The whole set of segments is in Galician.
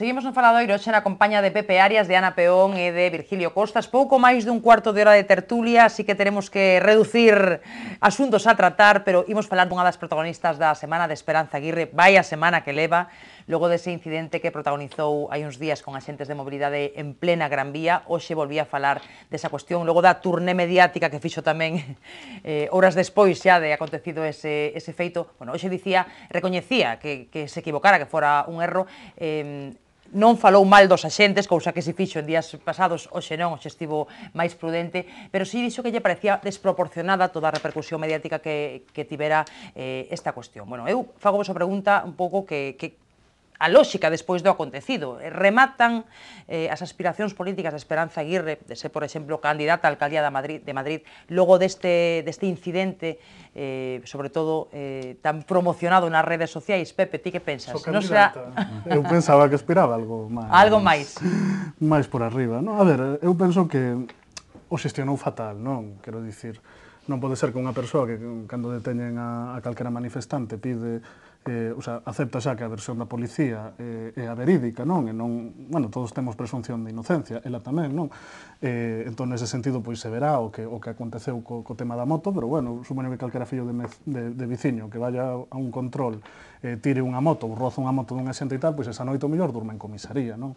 Seguimos no Faladoiro xa na compañía de Pepe Arias, de Ana Peón e de Virgilio Costas. Pouco máis dun cuarto de hora de tertulia, así que teremos que reducir asuntos a tratar, pero imos falar dunha das protagonistas da Semana de Esperanza Aguirre. Vai a semana que leva, logo dese incidente que protagonizou hai uns días con axentes de mobilidade en plena Gran Vía. Hoxe volví a falar desa cuestión, logo da turné mediática que fixo tamén eh, horas despois xa de acontecido ese, ese feito. Bueno, hoxe dicía, recoñecía que, que se equivocara, que fora un erro, eh, non falou mal dos axentes, cousa que se fixo en días pasados, hoxe non, hoxe estivo máis prudente, pero si sí dixo que lle parecía desproporcionada toda a repercusión mediática que, que tivera eh, esta cuestión. Bueno, eu fago a pregunta un pouco que, que a lógica despois do acontecido. Rematan eh, as aspiracións políticas de Esperanza Aguirre, de ser, por exemplo, candidata a alcaldía da Madrid, de Madrid, logo deste, deste incidente, eh, sobre todo eh, tan promocionado nas redes sociais. Pepe, ti que pensas? So non será... Eu pensaba que aspiraba algo máis. Algo máis. Máis por arriba. No? A ver, eu penso que o xestionou fatal, non? Quero dicir, non pode ser que unha persoa que cando deteñen a, a calquera manifestante pide eh, o sea, acepta xa que a versión da policía eh, é a verídica, non? E non, bueno, todos temos presunción de inocencia, ela tamén, non? Eh, entón, nese sentido, pois se verá o que, o que aconteceu co, co tema da moto, pero, bueno, supoño que calquera fillo de, mez, de, de viciño que vaya a un control, eh, tire unha moto ou roza unha moto dunha xente e tal, pois esa noite o mellor durma en comisaría, non?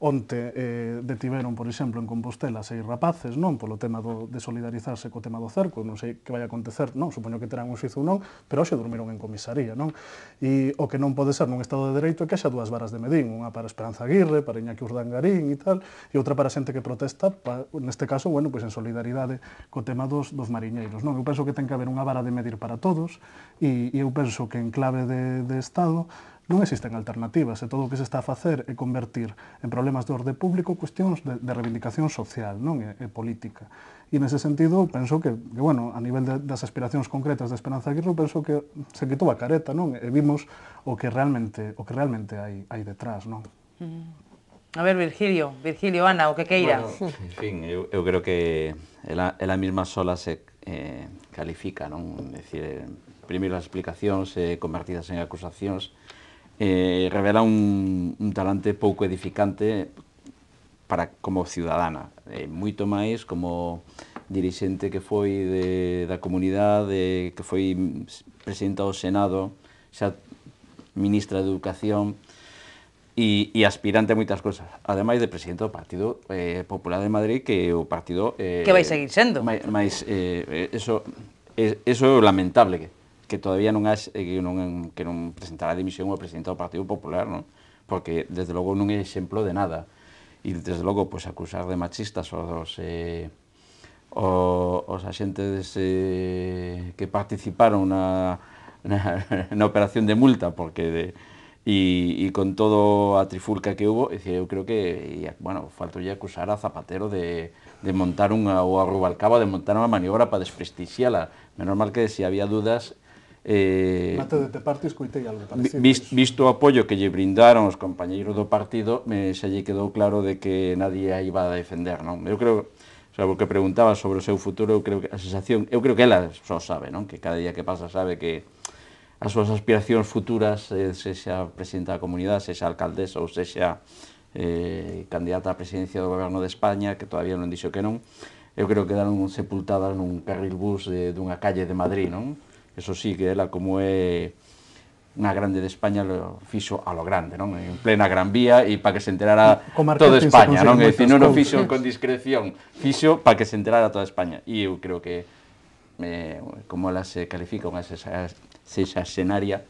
Onte eh, detiveron, por exemplo, en Compostela seis rapaces, non polo tema do, de solidarizarse co tema do cerco, non sei que vai acontecer, non, supoño que terán un xuizo ou non, pero hoxe dormiron en comisaría, non? E o que non pode ser nun estado de dereito é que haxa dúas varas de Medín, unha para Esperanza Aguirre, para Iñaki Urdangarín e tal, e outra para xente que protesta, pa, neste caso, bueno, pois en solidaridade co tema dos, dos mariñeiros, non? Eu penso que ten que haber unha vara de medir para todos, e, e eu penso que en clave de, de Estado non existen alternativas e todo o que se está a facer é convertir en problemas de orde público cuestións de, de reivindicación social, non é, e política. E nese sentido, penso que, que bueno, a nivel de, das aspiracións concretas de Esperanza Aguirre, penso que se quitou a careta, non? E vimos o que realmente, o que realmente hai, hai detrás, non? Mm. A ver, Virgilio, Virgilio, Ana, o que queira. Bueno, en fin, eu, eu creo que ela, ela mesma sola se eh, califica, non? Decir, eh, primeiro as explicacións eh, convertidas en acusacións eh, revela un, un talante pouco edificante para como ciudadana, eh, moito máis como dirixente que foi de, da comunidade, que foi presidenta do Senado, xa ministra de Educación, e, e aspirante a moitas cousas. Ademais de presidente do Partido eh, Popular de Madrid, que o partido... Eh, que vai seguir sendo. Mais, mais eh, eh, eso, eh, eso é lamentable, que que todavía non, has, eh, que non, que non presentará dimisión o presidente do Partido Popular, non? porque desde logo non é exemplo de nada. E desde logo, pois, acusar de machistas os, eh, os, os axentes eh, que participaron na, na, na operación de multa, porque de, e, e con todo a trifulca que hubo, eu creo que, e, bueno, faltoulle acusar a Zapatero de, de montar unha, ou a Rubalcaba de montar unha maniobra para desprestixiala. Menos mal que se si había dudas Eh, Mate de te partis algo parecido. Vist, visto pois. o apoio que lle brindaron os compañeiros do partido, me, xa lle quedou claro de que nadie a iba a defender, non? Eu creo, xa o que preguntaba sobre o seu futuro, eu creo que a sensación, eu creo que ela só sabe, non? Que cada día que pasa sabe que as súas aspiracións futuras, eh, se xa presidenta da comunidade, se xa alcaldesa ou se xa eh, candidata á presidencia do goberno de España, que todavía non dixo que non, eu creo que daron sepultadas nun carril bus de, dunha calle de Madrid, non? Eso sí, que ela como é na grande de España lo fixo a lo grande, non? En plena Gran Vía e para que se enterara toda España, non? É dicir, non o fixo con discreción, fixo para que se enterara toda España. E eu creo que eh, como ela se califica unha escenaria,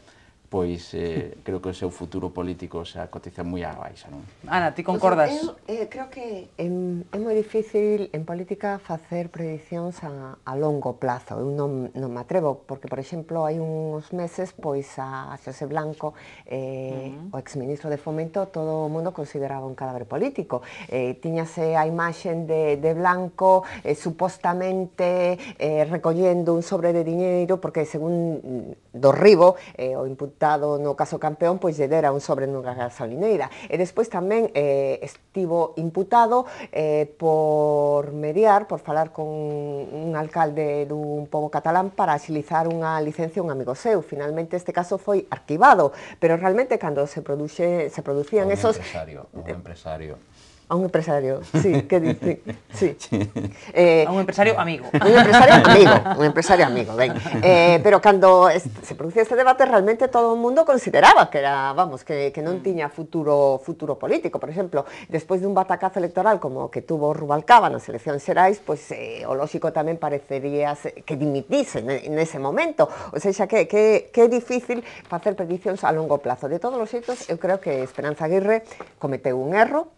pois eh, creo que o seu futuro político xa cotiza moi abaixo, baixa, non? Ana, ti concordas? Pues, pois eu, eh, creo que é, é moi difícil en política facer predicións a, a longo plazo. Eu non, non me atrevo, porque, por exemplo, hai uns meses, pois, a, a Blanco, eh, uh -huh. o exministro de Fomento, todo o mundo consideraba un cadáver político. Eh, tiñase a imaxen de, de Blanco eh, supostamente eh, recollendo un sobre de diñeiro, porque, según mm, do Ribo, eh, o imputado dado no caso campeón, pois lle dera un sobre nunha gasolineira. E despois tamén eh, eh estivo imputado eh, por mediar, por falar con un alcalde dun pobo catalán para axilizar unha licencia un amigo seu. Finalmente este caso foi arquivado, pero realmente cando se produxe se producían un esos... Empresario, un eh, empresario a un empresario, sí, que dice, sí. Eh, a un empresario amigo. Un empresario amigo, un empresario amigo, ben. Eh, pero cando se producía este debate realmente todo o mundo consideraba que era, vamos, que, que non mm. tiña futuro futuro político, por exemplo, despois dun batacazo electoral como o que tuvo Rubalcaba nas eleccións xerais, pois pues, eh, o lóxico tamén parecería que dimitise nese momento, ou sea, que, que, que é difícil facer predicións a longo plazo. De todos os xeitos, eu creo que Esperanza Aguirre cometeu un erro,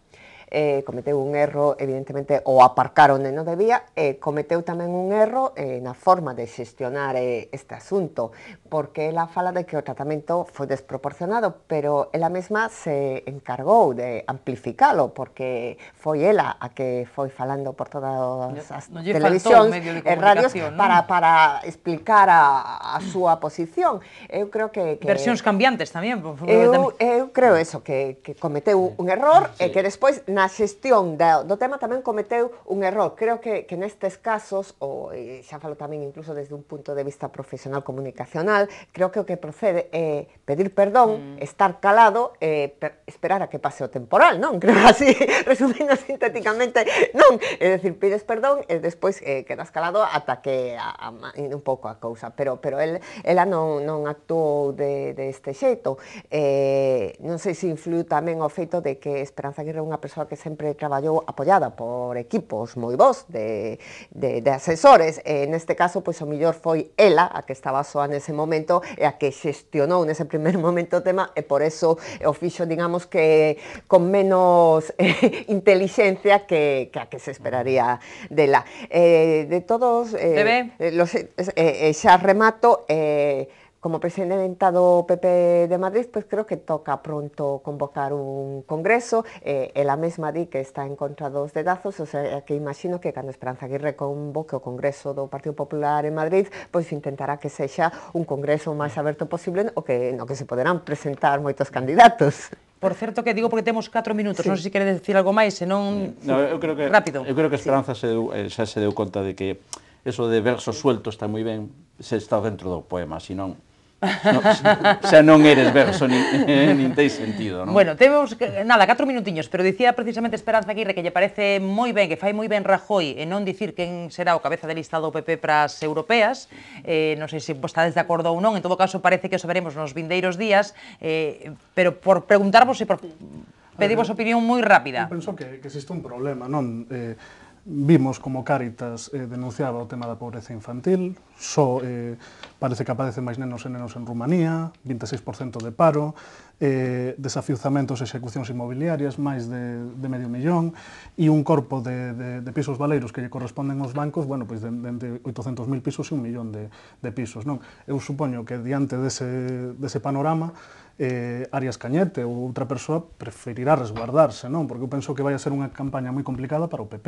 eh, cometeu un erro, evidentemente, o aparcar onde non debía, eh, cometeu tamén un erro eh, na forma de xestionar eh, este asunto, porque ela fala de que o tratamento foi desproporcionado, pero ela mesma se encargou de amplificalo, porque foi ela a que foi falando por todas as no, televisións e radios para, para explicar a, a súa posición. Eu creo que... que Versións cambiantes tamén. Eu, eu creo eso, que, que cometeu un error sí. e que despois na na xestión da, do tema tamén cometeu un error. Creo que, que nestes casos, e xa falo tamén incluso desde un punto de vista profesional comunicacional, creo que o que procede é pedir perdón, mm. estar calado e per, esperar a que pase o temporal, non? Creo así, resumindo sintéticamente, non? É dicir, pides perdón e despois eh, quedas calado ata que a, a, un pouco a cousa. Pero, pero el, ela non, non actuou de, de este xeito. Eh, non sei se influiu tamén o feito de que Esperanza Aguirre é unha persoa persoa que sempre traballou apoiada por equipos moi vos de, de, de asesores. E neste caso, pois o millor foi ela a que estaba soa nese momento e a que xestionou nese primer momento o tema e por eso o fixo, digamos, que con menos eh, intelixencia que, que a que se esperaría dela. Eh, de todos... Eh, eh Los, eh, eh, xa remato... Eh, como presidenta do PP de Madrid, pois pues creo que toca pronto convocar un congreso, eh, la mesma di que está en contra dos dedazos, o sea, que imagino que cando Esperanza Aguirre convoque o congreso do Partido Popular en Madrid, pois pues intentará que sexa un congreso máis aberto posible o que, no que se poderán presentar moitos candidatos. Por certo que digo porque temos 4 minutos, sí. non sei se quere decir algo máis, senón no, eu mm, creo que, rápido. Eu creo que Esperanza sí. se deu, xa eh, se deu conta de que eso de versos sueltos está moi ben se está dentro do poema, senón xa non eres verso, nin, eh, nin teis sentido, non? Bueno, temos, nada, catro minutiños, pero dicía precisamente Esperanza Aguirre que lle parece moi ben, que fai moi ben Rajoy e non dicir quen será o cabeza de lista do PP para as europeas, eh, non sei se estades de acordo ou non, en todo caso parece que o nos vindeiros días, eh, pero por preguntarvos e por pedimos eh, eh, opinión moi rápida. Eu penso que, que existe un problema, non? Eh, Vimos como Cáritas eh, denunciaba o tema da pobreza infantil, só eh, parece que aparecen máis nenos e nenos en Rumanía, 26% de paro, eh, desafiuzamentos e execucións inmobiliarias, máis de, de medio millón, e un corpo de, de, de pisos valeiros que lle corresponden aos bancos, bueno, pois de, de 800.000 pisos e un millón de, de pisos. Non? Eu supoño que diante dese, dese panorama, eh, Arias Cañete ou outra persoa preferirá resguardarse, non? Porque eu penso que vai a ser unha campaña moi complicada para o PP.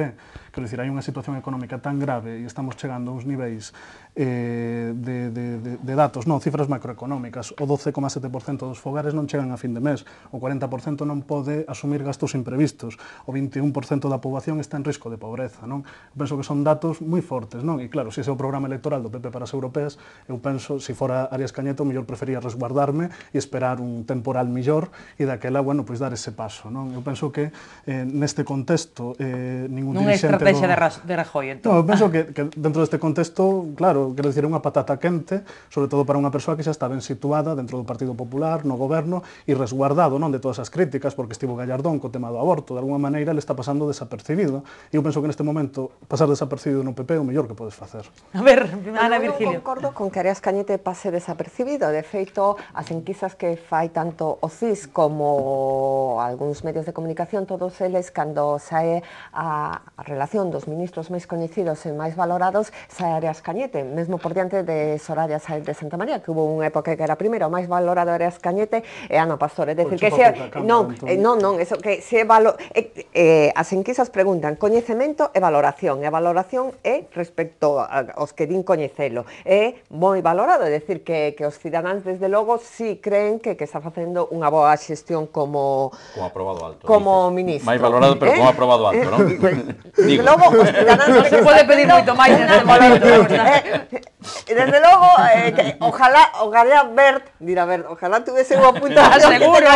Quero dicir, hai unha situación económica tan grave e estamos chegando a uns niveis eh, de, de, de, de datos, non, cifras macroeconómicas. O 12,7% dos fogares non chegan a fin de mes, o 40% non pode asumir gastos imprevistos, o 21% da poboación está en risco de pobreza. Non? Penso que son datos moi fortes, non? E claro, se ese é o programa electoral do PP para as europeas, eu penso, se fora Arias Cañeto, mellor prefería resguardarme e esperar un temporal millor e daquela, bueno, pois dar ese paso. Non? Eu penso que eh, neste contexto eh, ningún non dirigente... Non é estrategia do... de Rajoy, entón. Non, eu penso que, que dentro deste contexto, claro, quero dicir, unha patata quente, sobre todo para unha persoa que xa está ben situada dentro do Partido Popular, no goberno, e resguardado non de todas as críticas, porque estivo Gallardón co tema do aborto, de alguma maneira le está pasando desapercibido. E eu penso que neste momento pasar desapercibido no PP é o mellor que podes facer. A ver, Ana ah, Virgilio. Eu concordo con que Arias Cañete pase desapercibido. De feito, as enquisas que fai tanto o CIS como algúns medios de comunicación, todos eles, cando sae a relación dos ministros máis coñecidos e máis valorados, sae Arias Cañete, mesmo por diante de Soraya Saez de Santa María, que hubo unha época que era primeiro, máis valorado era Escañete e Ana Pastor, é pois que se, non, entón. eh, non, non, eso que se valo, eh, eh, as enquisas preguntan coñecemento e valoración, e a valoración é respecto aos que din coñecelo, é moi valorado, é dicir, que, que os cidadáns desde logo si sí creen que, que está facendo unha boa xestión como como aprobado alto, como dices. ministro. Máis valorado, pero eh? como aprobado alto, eh? non? Desde logo, os cidadáns non se pode pedir moito máis neste momento. Desde luego, eh, ojalá, ojalá Bert, dirá Bert, ojalá tuviese un apuntado seguro,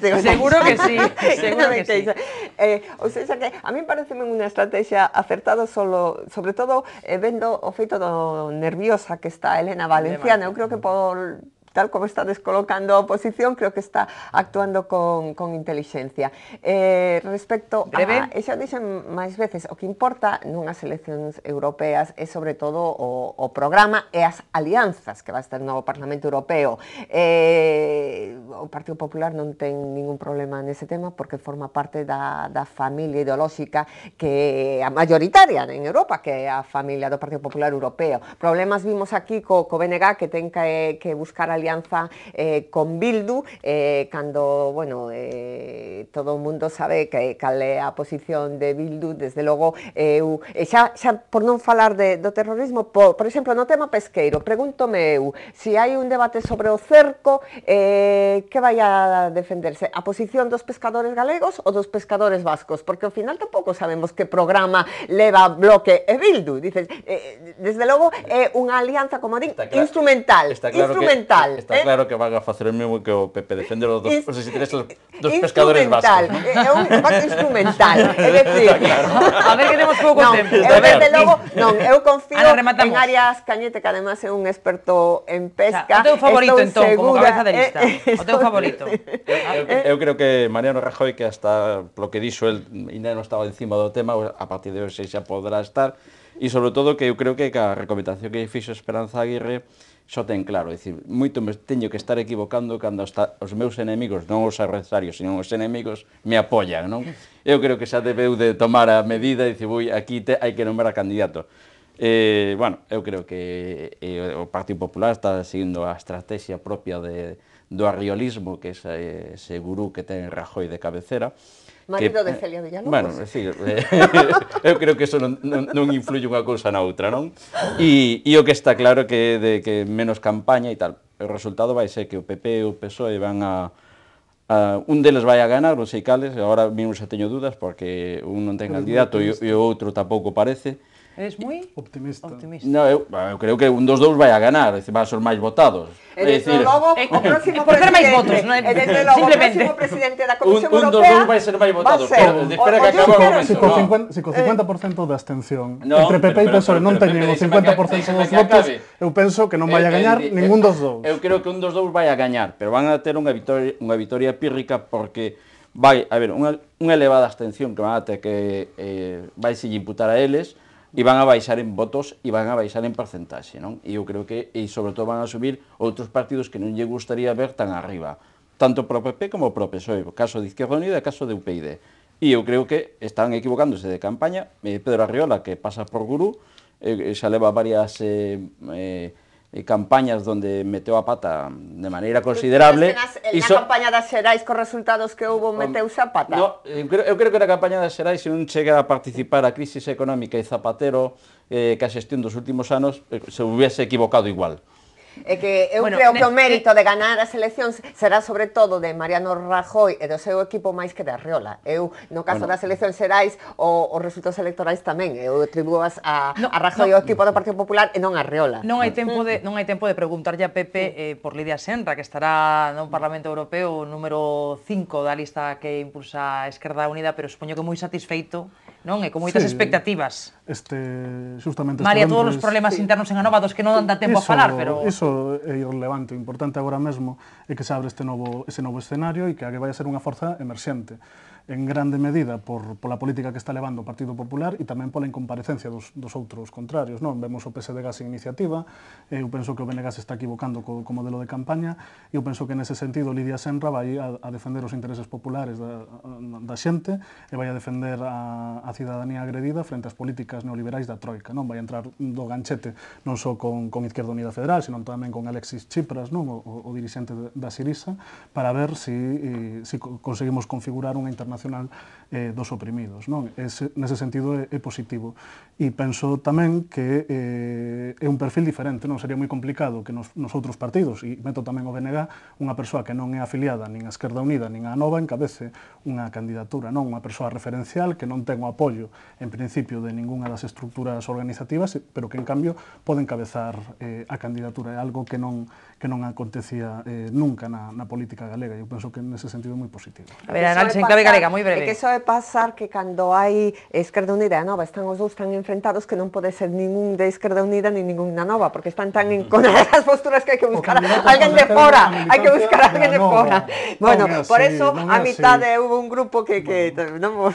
que seguro que sí, seguro que eh, sea, que a mí me parece una estrategia acertada, solo, sobre todo eh, vendo o feito nerviosa que está Elena Valenciana, yo creo que por tal como está descolocando a oposición, creo que está actuando con, con inteligencia. Eh, respecto Breve. a, e xa más máis veces, o que importa nunhas eleccións europeas é sobre todo o, o programa e as alianzas que va a estar no Parlamento Europeo. Eh, o Partido Popular non ten ningún problema nese tema porque forma parte da, da familia ideolóxica que a mayoritaria en Europa, que é a familia do Partido Popular Europeo. Problemas vimos aquí co, co BNG que ten que, que buscar alianzas alianza eh, con Bildu, eh, cando, bueno, eh, todo o mundo sabe que cal é a posición de Bildu, desde logo, eh, eu, eh, xa, xa por non falar de, do terrorismo, por, por exemplo, no tema pesqueiro, pregúntome eu, se si hai un debate sobre o cerco, eh, que vai a defenderse? A posición dos pescadores galegos ou dos pescadores vascos? Porque ao final tampouco sabemos que programa leva Bloque e Bildu. Dices, eh, desde logo, é eh, unha alianza, como din, está claro, instrumental. Está claro instrumental está eh, claro que vaga a facer o mesmo que o Pepe defende os dos, es, os intereses dos pescadores eh, vascos. É un impacto instrumental, é dicir, claro. a ver que temos pouco no, tempo. Eu, desde logo, non, eu confío Ana, en Arias Cañete, que además é un experto en pesca. O teu favorito, entón, como cabeza de lista. Eh, eh o teu favorito. Eu, eh, eu creo que Mariano Rajoy, que hasta lo que dixo, el ainda non estaba encima do tema, a partir de hoxe xa podrá estar, e sobre todo que eu creo que a recomendación que fixo Esperanza Aguirre xo ten claro, é dicir, moito me teño que estar equivocando cando hasta os meus enemigos, non os adversarios, senón os enemigos, me apoian, non? Eu creo que xa debeu de tomar a medida e dicir, boi, aquí te, hai que nombrar a candidato. Eh, bueno, eu creo que eh, o Partido Popular está seguindo a estrategia propia de, do arriolismo, que é ese, eh, ese gurú que ten Rajoy de cabecera, Marido que, de eh, eh, Celia Villalobos. Bueno, sí, eh, eu creo que eso non, non, non influye unha cousa na outra, non? E, e o que está claro que de que menos campaña e tal. O resultado vai ser que o PP e o PSOE van a, a un deles vai a ganar, non sei cales, agora mesmo xa teño dudas porque un non ten candidato e, e o outro tampouco parece, Eres moi optimista. optimista. No, eu, eu creo que un dos dous vai a ganar, dice, va a ser máis votados. E desde eh, logo, o próximo presidente, máis votos, E logo, Simplemente. o próximo presidente da Comisión un, un Europea... Un dos dous vai ser máis votados, ser. pero espera o, que acaba o momento. Se co, no. 50, se co 50% abstención no, entre PP e PSOE non teñen o 50% dos votos, eu penso que non vai a eh, eh, gañar ningún dos dous. Eu creo que un dos dous vai a gañar, pero van a ter unha vitoria, unha vitoria pírrica porque vai a ver unha, unha elevada abstención que van a ter que eh, vai se imputar a eles, iban a baixar en votos, e iban a baixar en porcentaxe, non? E eu creo que, e sobre todo van a subir outros partidos que non lle gustaría ver tan arriba, tanto pro PP como pro PSOE, o caso de Izquierda Unida e caso de UPyD. E eu creo que están equivocándose de campaña, eh, Pedro Arriola, que pasa por gurú, xa eh, eh, leva varias eh, eh, eh, campañas donde meteu a pata de maneira considerable. E na so... campaña das Xerais cos resultados que houve meteu a pata? No, eu, eh, creo, eu creo que na campaña das Xerais se non chega a participar a crisis económica e Zapatero eh, que a xestión dos últimos anos eh, se hubiese equivocado igual. É que eu bueno, creo que o mérito de ganar as eleccións será sobre todo de Mariano Rajoy e do seu equipo máis que de Arreola. Eu, no caso bueno. das eleccións xerais, o, os resultados electorais tamén. Eu atribúas a, no, a Rajoy no, o equipo do Partido Popular e non a Arreola. Non hai tempo de, non hai tempo de preguntarlle a Pepe eh, por Lidia Senra, que estará no Parlamento Europeo número 5 da lista que impulsa a Esquerda Unida, pero supoño que moi satisfeito non? E con moitas sí, expectativas. Este, justamente... Malia todos os problemas sí. internos en Anova dos que non dan tempo eso, a falar, pero... Iso é irrelevante, o importante agora mesmo é que se abre este novo, ese novo escenario e que vai a ser unha forza emerxente en grande medida por, pola política que está levando o Partido Popular e tamén pola incomparecencia dos, dos outros contrarios. Non Vemos o PSDG sin iniciativa, eh, eu penso que o BNG se está equivocando co, co modelo de campaña, e eu penso que nese sentido Lidia Senra vai a, a defender os intereses populares da, da xente e vai a defender a, a cidadanía agredida frente ás políticas neoliberais da Troika. Non Vai entrar do ganchete non só con, con Izquierda Unida Federal, senón tamén con Alexis Tsipras, non? O, o, o dirixente da Sirisa, para ver se si, eh, si conseguimos configurar unha internacional internacional eh, dos oprimidos. Non? Ese, nese sentido é, é positivo. E penso tamén que eh, é un perfil diferente, non sería moi complicado que nos, nos outros partidos, e meto tamén o BNG, unha persoa que non é afiliada nin a Esquerda Unida nin a Nova encabece unha candidatura, non unha persoa referencial que non ten o apoio, en principio, de ningunha das estructuras organizativas, pero que, en cambio, pode encabezar eh, a candidatura. É algo que non, que non acontecía eh, nunca na, na política galega. Eu penso que, nese sentido, é moi positivo. A ver, a Nacho, en Galega Venga, muy breve. É que de pasar que cando hai Esquerda Unida e Nova están os dos tan enfrentados que non pode ser ningún de Esquerda Unida ni ningún da Nova, porque están tan en contra das posturas que hai que buscar alguén de fora, hai que buscar alguén de fora. Bueno, por eso a de hubo un grupo que, que non vou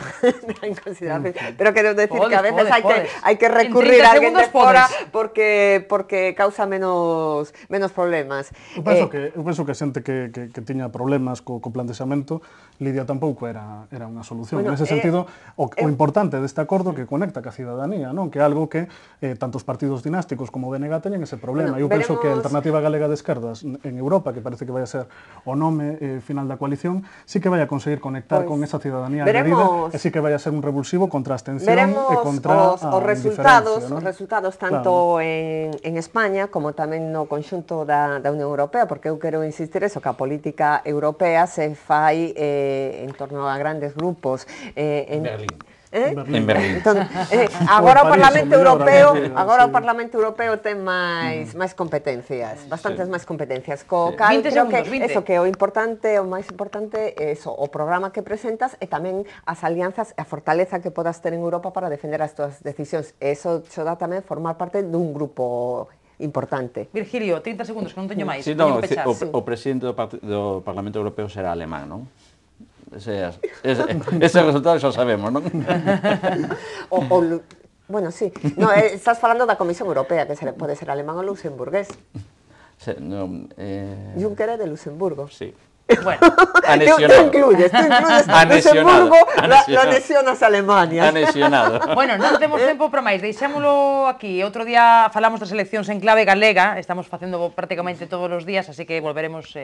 en consideración, pero quero decir que a veces hai que, hai que recurrir a alguén de fora porque, porque causa menos, menos problemas. Yo pienso eh, que, eu penso que xente que, que, que tiña problemas co, co planteamiento. Lidia tampouco era era unha solución. Bueno, en ese eh, sentido, eh, o, eh, o importante deste acordo que conecta ca cidadanía, non que é algo que eh, tantos partidos dinásticos como o BNG teñen ese problema. Bueno, Eu veremos... penso que a Alternativa Galega de Esquerdas en Europa, que parece que vai a ser o nome eh, final da coalición, sí que vai a conseguir conectar pues, con pois esa cidadanía veremos... agredida e sí que vai a ser un revulsivo contra a abstención veremos e contra os, os resultados, ¿no? os resultados tanto claro. en, en España como tamén no conxunto da, da Unión Europea, porque eu quero insistir eso, que a política europea se fai eh, en torno a gran grandes grupos. Eh, en Berlín. Eh? En Berlín. Entonces, eh, agora o Parlamento Europeo, agora o Parlamento Europeo ten máis máis mm. competencias, bastantes sí. máis competencias, co sí. cal creo que eso que o importante, o máis importante é eso, o programa que presentas e tamén as alianzas e a fortaleza que podas ter en Europa para defender as túas decisións. Eso xo dá tamén formar parte dun grupo importante. Virgilio, 30 segundos, que non teño máis. Sí, no, o, o, o presidente do, do Parlamento Europeo será alemán, non? Ese, ese, resultado ya sabemos, ¿no? bueno, sí. No, eh, estás de la Comisión Europea, que puede ser alemán o luxemburgués. Eh, Juncker es de Luxemburgo. Sí. Bueno, anexionado. incluyes, incluyes Luxemburgo, anexionas a Alemania. Anexionado. Bueno, no tenemos ¿Eh? tiempo para más. deixámolo aquí. Otro día falamos las elecciones en clave galega, estamos haciendo prácticamente todos los días, así que volveremos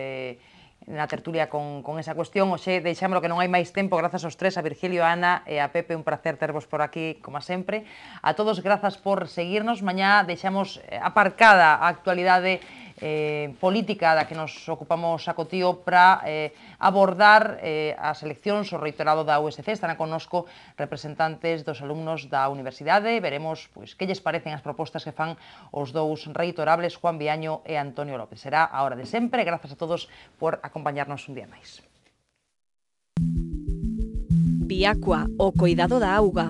na tertulia con, con esa cuestión. Oxe, deixámoslo que non hai máis tempo, grazas aos tres, a Virgilio, a Ana e a Pepe, un placer tervos por aquí, como sempre. A todos, grazas por seguirnos. Mañá deixamos eh, aparcada a actualidade eh, política da que nos ocupamos a cotío para eh, abordar eh, as eleccións, o reitorado da USC. Están a conosco representantes dos alumnos da universidade. Veremos pois, que lles parecen as propostas que fan os dous reitorables, Juan Viaño e Antonio López. Será a hora de sempre. Grazas a todos por acompañarnos un día máis. Biacua, o coidado da auga,